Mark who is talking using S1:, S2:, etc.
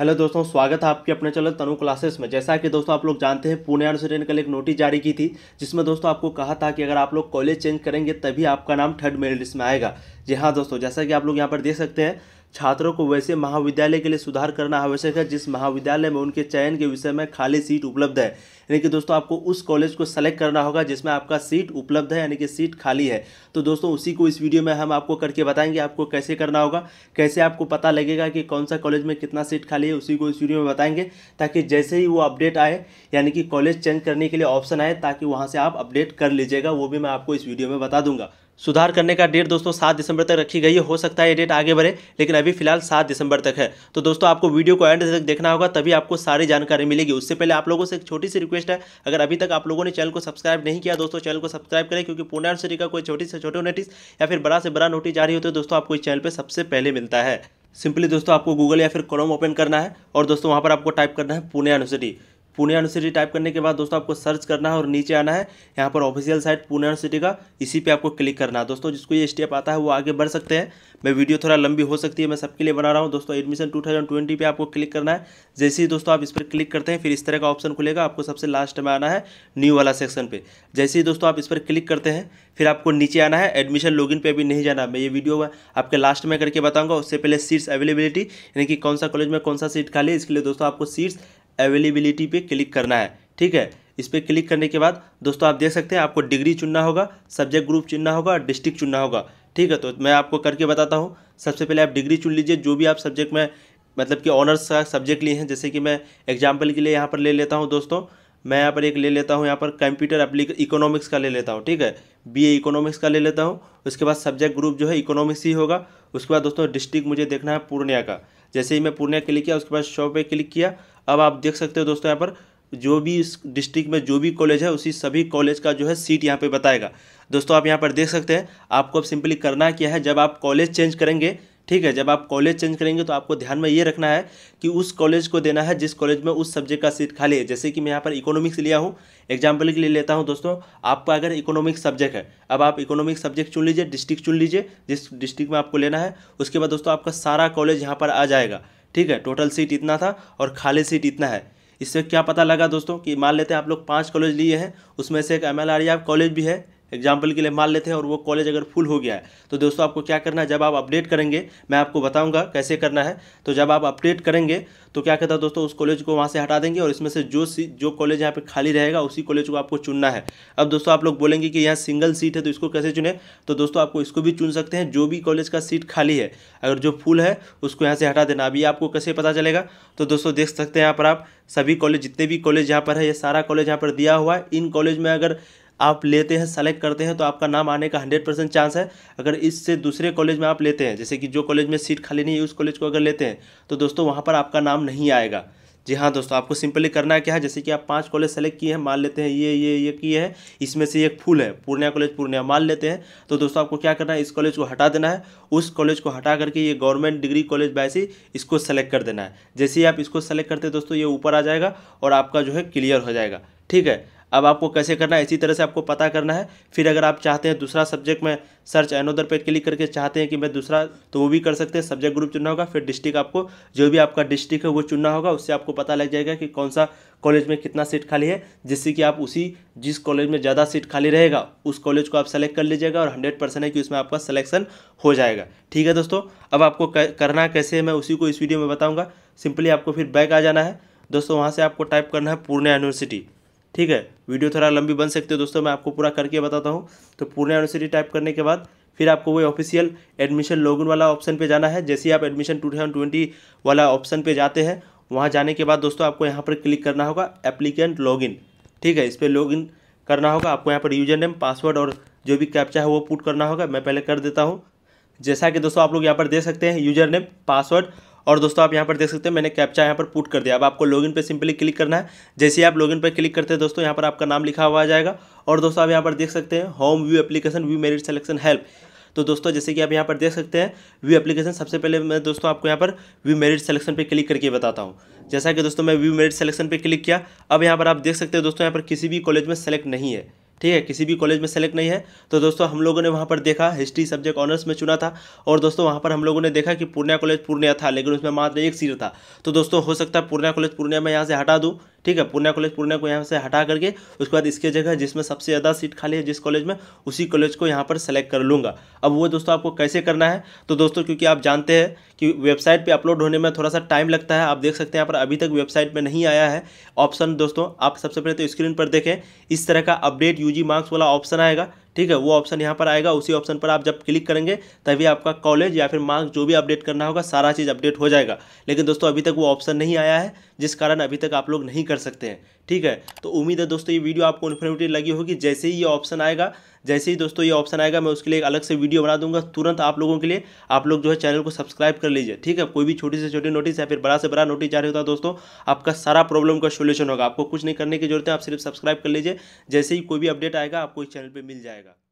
S1: hello दोस्तों स्वागत है आपके अपने चैनल तनु क्लासेस में जैसा कि दोस्तों आप लोग जानते हैं पुणे यूनिवर्सिटी ने कल एक नोटिस जारी की थी जिसमें दोस्तों आपको कहा था कि अगर आप लोग कॉलेज चेंज करेंगे तभी आपका नाम थर्ड मेरिट लिस्ट में आएगा जी हाँ दोस्तों जैसा कि आप लोग यहाँ पर देख सकते हैं छात्रों को वैसे महाविद्यालय के लिए सुधार करना आवश्यक है जिस महाविद्यालय में उनके चयन के विषय में खाली सीट उपलब्ध है यानी कि दोस्तों आपको उस कॉलेज को सेलेक्ट करना होगा जिसमें आपका सीट उपलब्ध है यानी कि सीट खाली है तो दोस्तों उसी को इस वीडियो में हम आपको करके बताएंगे आपको कैसे करना होगा कैसे आपको पता लगेगा कि कौन सा कॉलेज में कितना सीट खाली है उसी को इस वीडियो में बताएंगे ताकि जैसे ही वो अपडेट आए यानी कि कॉलेज चेंज करने के लिए ऑप्शन आए ताकि वहाँ से आप अपडेट कर लीजिएगा वो भी मैं आपको इस वीडियो में बता दूंगा सुधार करने का डेट दोस्तों सात दिसंबर तक रखी गई है हो सकता है ये डेट आगे बढ़े लेकिन अभी फिलहाल सात दिसंबर तक है तो दोस्तों आपको वीडियो को एंड तक देखना होगा तभी आपको सारी जानकारी मिलेगी उससे पहले आप लोगों से एक छोटी सी रिक्वेस्ट है अगर अभी तक आप लोगों ने चैनल को सब्सक्राइब नहीं किया दोस्तों चैनल को सब्सक्राइब करें क्योंकि पूना यूनिवर्सिटी का कोई छोटी से छोटे नोटिस या फिर बड़ा से बड़ा नोटिस जारी होते हैं दोस्तों आपको इस चैनल पर सबसे पहले मिलता है सिंपली दोस्तों आपको गूगल या फिर क्रोम ओपन करना है और दोस्तों वहाँ पर आपको टाइप करना है Pune university Pune university type करने के बाद दोस्तों आपको सर्च करना है और नीचे आना है यहाँ पर ऑफिशियल साइट पुणे यूनिवर्सिटी का इसी पे आपको क्लिक करना है दोस्तों जिसको ये स्टेप आता है वो आगे बढ़ सकते हैं मैं वीडियो थोड़ा लंबी हो सकती है मैं सबके लिए बना रहा हूँ दोस्तों एडमिशन टू थाउजेंड आपको क्लिक करना है जैसे ही दोस्तों आप इस पर क्लिक करते हैं फिर इस तरह का ऑप्शन खुलेगा आपको सबसे लास्ट में आना है न्यू वाला सेक्शन पर जैसे ही दोस्तों आप इस पर क्लिक करते हैं फिर आपको नीचे आना है एडमिशन लॉगिन पे भी नहीं जाना मैं ये वीडियो आपके लास्ट में करके बताऊंगा उससे पहले सीट्स अवेलेबिलिटी यानी कि कौन सा कॉलेज में कौन सा सीट खाली है इसके लिए दोस्तों आपको सीट्स अवेलेबिलिटी पे क्लिक करना है ठीक है इस पर क्लिक करने के बाद दोस्तों आप देख सकते हैं आपको डिग्री चुनना होगा सब्जेक्ट ग्रुप चुनना होगा और डिस्ट्रिक्ट चुनना होगा ठीक है तो मैं आपको करके बताता हूँ सबसे पहले आप डिग्री चुन लीजिए जो भी आप सब्जेक्ट में मतलब कि ऑनर्स का सब्जेक्ट लिए हैं जैसे कि मैं एग्जाम्पल के लिए यहाँ पर ले लेता हूँ दोस्तों मैं यहाँ पर एक ले लेता हूँ यहाँ पर कंप्यूटर एप्लीक इकोनॉमिक्स का ले लेता हूँ ठीक है बीए इकोनॉमिक्स का ले लेता हूँ उसके बाद सब्जेक्ट ग्रुप जो है इकोनॉमिक्स ही होगा उसके बाद दोस्तों डिस्ट्रिक्ट मुझे देखना है पूर्णिया का जैसे ही मैं पूर्णिया क्लिक किया उसके बाद शॉप पे क्लिक किया अब आप देख सकते हो दोस्तों यहाँ पर जो भी इस डिस्ट्रिक्ट में जो भी कॉलेज है उसी सभी कॉलेज का जो है सीट यहाँ पे बताएगा दोस्तों आप यहाँ पर देख सकते हैं आपको अब सिंपली करना क्या है जब आप कॉलेज चेंज करेंगे ठीक है जब आप कॉलेज चेंज करेंगे तो आपको ध्यान में ये रखना है कि उस कॉलेज को देना है जिस कॉलेज में उस सब्जेक्ट का सीट खाली है जैसे कि मैं यहाँ पर इकोनॉमिक्स लिया हूँ एग्जाम्पल के लिए लेता हूँ दोस्तों आपका अगर इकोनॉमिक्स सब्जेक्ट है अब आप इकोनॉमिक्स सब्जेक्ट चुन लीजिए डिस्ट्रिक्ट चुन लीजिए जिस डिस्ट्रिक्ट में आपको लेना है उसके बाद दोस्तों आपका सारा कॉलेज यहाँ पर आ जाएगा ठीक है टोटल सीट इतना था और खाली सीट इतना है इससे क्या पता लगा दोस्तों कि मान लेते हैं आप लोग पाँच कॉलेज लिए हैं उसमें से एक एम एल कॉलेज भी है एग्जाम्पल के लिए मान लेते हैं और वो कॉलेज अगर फुल हो गया है तो दोस्तों आपको क्या करना है जब आप अपडेट करेंगे मैं आपको बताऊँगा कैसे करना है तो जब आप अपडेट करेंगे तो क्या कहता है दोस्तों उस कॉलेज को वहाँ से हटा देंगे और इसमें से जो जो कॉलेज यहाँ पर खाली रहेगा उसी कॉलेज को आपको चुनना है अब दोस्तों आप लोग बोलेंगे कि यहाँ सिंगल सीट है तो इसको कैसे चुने तो दोस्तों आपको इसको भी चुन सकते हैं जो भी कॉलेज का सीट खाली है अगर जो फुल है उसको यहाँ से हटा देना अभी आपको कैसे पता चलेगा तो दोस्तों देख सकते हैं यहाँ पर आप सभी कॉलेज जितने भी कॉलेज यहाँ पर है ये सारा कॉलेज यहाँ पर दिया हुआ है इन कॉलेज में अगर आप लेते हैं सेलेक्ट करते हैं तो आपका नाम आने का हंड्रेड परसेंट चांस है अगर इससे दूसरे कॉलेज में आप लेते हैं जैसे कि जो कॉलेज में सीट खाली नहीं है उस कॉलेज को अगर लेते हैं तो दोस्तों वहाँ पर आपका नाम नहीं आएगा जी हाँ दोस्तों आपको सिंपली करना है क्या है जैसे कि आप पांच कॉलेज सेलेक्ट किए हैं मान लेते हैं ये ये ये किए हैं इसमें से एक फुल है पूर्णिया कॉलेज पूर्णिया मान लेते हैं तो दोस्तों आपको क्या करना है इस कॉलेज को हटा देना है उस कॉलेज को हटा करके ये गवर्नमेंट डिग्री कॉलेज वैसे इसको सेलेक्ट कर देना है जैसे ही आप इसको सेलेक्ट करते हैं दोस्तों ये ऊपर आ जाएगा और आपका जो है क्लियर हो जाएगा ठीक है अब आपको कैसे करना है इसी तरह से आपको पता करना है फिर अगर आप चाहते हैं दूसरा सब्जेक्ट में सर्च एनोदर पे क्लिक करके चाहते हैं कि मैं दूसरा तो वो भी कर सकते हैं सब्जेक्ट ग्रुप चुनना होगा फिर डिस्ट्रिक्ट आपको जो भी आपका डिस्ट्रिक्ट है वो चुनना होगा उससे आपको पता लग जाएगा कि कौन सा कॉलेज में कितना सीट खाली है जिससे कि आप उसी जिस कॉलेज में ज़्यादा सीट खाली रहेगा उस कॉलेज को आप सेलेक्ट कर लीजिएगा और हंड्रेड परसेंट है कि उसमें आपका सिलेक्शन हो जाएगा ठीक है दोस्तों अब आपको करना कैसे है मैं उसी को इस वीडियो में बताऊँगा सिंपली आपको फिर बैक आ जाना है दोस्तों वहाँ से आपको टाइप करना है पूर्णिया यूनिवर्सिटी ठीक है वीडियो थोड़ा लंबी बन सकती है दोस्तों मैं आपको पूरा करके बताता हूँ तो पूर्णिया यूनिवर्सिटी टाइप करने के बाद फिर आपको वही ऑफिशियल एडमिशन लॉगिन वाला ऑप्शन पे जाना है जैसे ही आप एडमिशन टू थाउजेंड ट्वेंटी वाला ऑप्शन पे जाते हैं वहाँ जाने के बाद दोस्तों आपको यहाँ पर क्लिक करना होगा एप्लीकेंट लॉगिन ठीक है इस पर लॉगिन करना होगा आपको यहाँ पर यूजर नेम पासवर्ड और जो भी कैप्चा है वो पुट करना होगा मैं पहले कर देता हूँ जैसा कि दोस्तों आप लोग यहाँ पर दे सकते हैं यूजर नेम पासवर्ड और दोस्तों आप यहाँ पर देख सकते हैं मैंने कैप्चा यहाँ पर पुट कर दिया अब आपको लॉगिन पे सिंपली क्लिक करना है जैसे ही आप लॉगिन पर क्लिक करते हैं दोस्तों यहाँ पर आपका नाम लिखा हुआ आ जाएगा और दोस्तों आप यहाँ पर देख सकते हैं home view application view merit selection help तो दोस्तों जैसे कि आप यहाँ पर देख सकते हैं व्यू एप्लीकेशन सबसे पहले मैं दोस्तों आपको यहाँ पर व्यू मेरिट सिलेक्शन पे क्लिक करके बताता हूँ जैसा कि दोस्तों मैं व्यू मेरिट सिलेक्शन पे क्लिक किया अब यहाँ पर आप देख सकते हैं दोस्तों यहाँ पर किसी भी कॉलेज में सेलेक्ट नहीं है ठीक है किसी भी कॉलेज में सेलेक्ट नहीं है तो दोस्तों हम लोगों ने वहाँ पर देखा हिस्ट्री सब्जेक्ट ऑनर्स में चुना था और दोस्तों वहाँ पर हम लोगों ने देखा कि पूर्णिया कॉलेज पूर्णिया था लेकिन उसमें मात्र एक सीट था तो दोस्तों हो सकता है पूर्णिया कॉलेज पूर्णिया में यहाँ से हटा दूँ ठीक है पूर्णिया कॉलेज पूर्णिया को यहाँ से हटा करके उसके बाद इसके जगह जिसमें सबसे ज़्यादा सीट खाली है जिस कॉलेज में उसी कॉलेज को यहाँ पर सेलेक्ट कर लूँगा अब वो दोस्तों आपको कैसे करना है तो दोस्तों क्योंकि आप जानते हैं कि वेबसाइट पर अपलोड होने में थोड़ा सा टाइम लगता है आप देख सकते हैं यहाँ पर अभी तक वेबसाइट में नहीं आया है ऑप्शन दोस्तों आप सबसे पहले तो स्क्रीन पर देखें इस तरह का अपडेट यू मार्क्स वाला ऑप्शन आएगा ठीक है वो ऑप्शन यहाँ पर आएगा उसी ऑप्शन पर आप जब क्लिक करेंगे तभी आपका कॉलेज या फिर मार्क्स जो भी अपडेट करना होगा सारा चीज़ अपडेट हो जाएगा लेकिन दोस्तों अभी तक वो ऑप्शन नहीं आया है जिस कारण अभी तक आप लोग नहीं कर सकते हैं ठीक है तो उम्मीद है दोस्तों ये वीडियो आपको इन्फॉर्मेटिव लगी होगी जैसे ही ये ऑप्शन आएगा जैसे ही दोस्तों ये ऑप्शन आएगा मैं उसके लिए एक अलग से वीडियो बना दूंगा तुरंत आप लोगों के लिए आप लोग जो है चैनल को सब्सक्राइब कर लीजिए ठीक है कोई भी छोटी से छोटी नोटिस या फिर बड़ा से बड़ा नोटिस जारी होता है दोस्तों आपका सारा प्रॉब्लम का सोल्यूशन होगा आपको कुछ नहीं करने की जरूरत है आप सिर्फ सब्सक्राइब कर लीजिए जैसे ही कोई भी अपडेट आएगा आपको इस चैनल पर मिल जाएगा